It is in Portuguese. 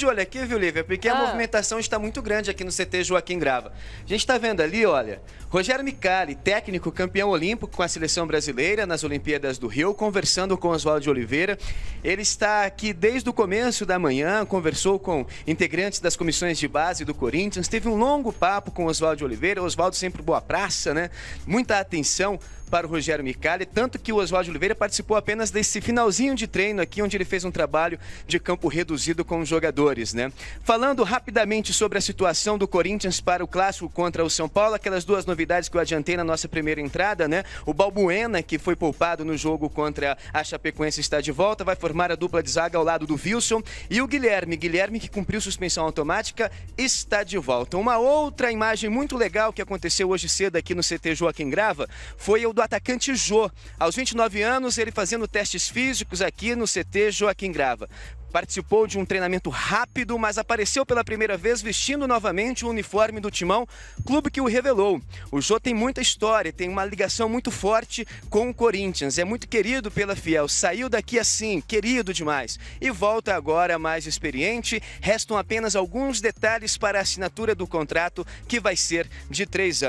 de olho aqui, viu, Lívia? Porque ah. a movimentação está muito grande aqui no CT Joaquim Grava. A gente está vendo ali, olha, Rogério Micali, técnico campeão olímpico com a seleção brasileira nas Olimpíadas do Rio, conversando com Oswaldo de Oliveira. Ele está aqui desde o começo da manhã, conversou com integrantes das comissões de base do Corinthians, teve um longo papo com Oswaldo de Oliveira. Oswaldo sempre boa praça, né? Muita atenção para o Rogério Micali, tanto que o Oswaldo Oliveira participou apenas desse finalzinho de treino aqui, onde ele fez um trabalho de campo reduzido com os jogadores, né? Falando rapidamente sobre a situação do Corinthians para o clássico contra o São Paulo, aquelas duas novidades novidades que eu adiantei na nossa primeira entrada, né? O Balbuena, que foi poupado no jogo contra a Chapecoense, está de volta, vai formar a dupla de zaga ao lado do Wilson. E o Guilherme, Guilherme que cumpriu suspensão automática, está de volta. Uma outra imagem muito legal que aconteceu hoje cedo aqui no CT Joaquim Grava foi o do atacante Jô. Aos 29 anos, ele fazendo testes físicos aqui no CT Joaquim Grava. Participou de um treinamento rápido, mas apareceu pela primeira vez vestindo novamente o uniforme do Timão, clube que o revelou. O Jô tem muita história, tem uma ligação muito forte com o Corinthians, é muito querido pela Fiel, saiu daqui assim, querido demais. E volta agora mais experiente, restam apenas alguns detalhes para a assinatura do contrato, que vai ser de três anos.